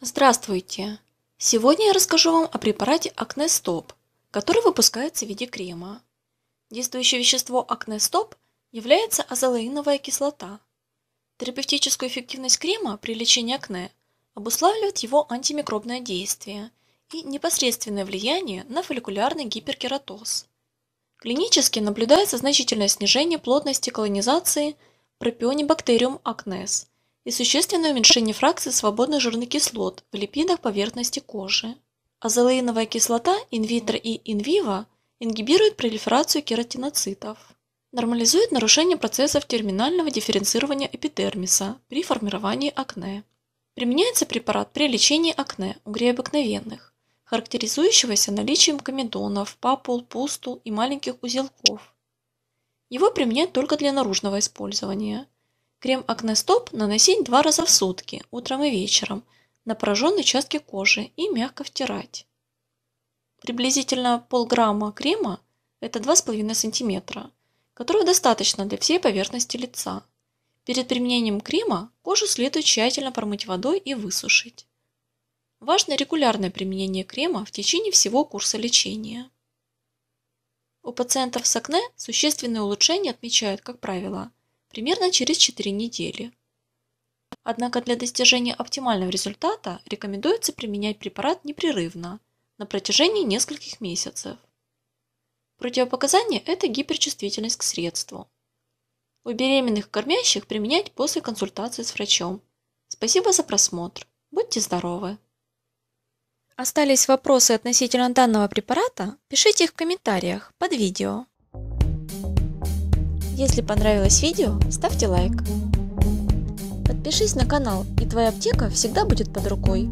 Здравствуйте! Сегодня я расскажу вам о препарате Акнестоп, который выпускается в виде крема. Действующее вещество Акнестоп является азолаиновая кислота. Терапевтическую эффективность крема при лечении акне обуславливает его антимикробное действие и непосредственное влияние на фолликулярный гиперкератоз. Клинически наблюдается значительное снижение плотности колонизации пропионибактериум акнес и существенное уменьшение фракции свободных жирных кислот в липидах поверхности кожи. Азолеиновая кислота инвитро и инвиво ингибирует пролиферацию кератиноцитов. Нормализует нарушение процессов терминального дифференцирования эпидермиса при формировании акне. Применяется препарат при лечении акне у грей обыкновенных, характеризующегося наличием комедонов, папул, пустул и маленьких узелков. Его применяют только для наружного использования. Крем Акнестоп наносить два раза в сутки, утром и вечером, на пораженные участки кожи и мягко втирать. Приблизительно полграмма крема – это 2,5 см, которого достаточно для всей поверхности лица. Перед применением крема кожу следует тщательно промыть водой и высушить. Важно регулярное применение крема в течение всего курса лечения. У пациентов с акне существенные улучшения отмечают, как правило, примерно через 4 недели. Однако для достижения оптимального результата рекомендуется применять препарат непрерывно на протяжении нескольких месяцев. Противопоказание – это гиперчувствительность к средству. У беременных кормящих применять после консультации с врачом. Спасибо за просмотр. Будьте здоровы! остались вопросы относительно данного препарата, пишите их в комментариях под видео. Если понравилось видео, ставьте лайк. Подпишись на канал, и твоя аптека всегда будет под рукой.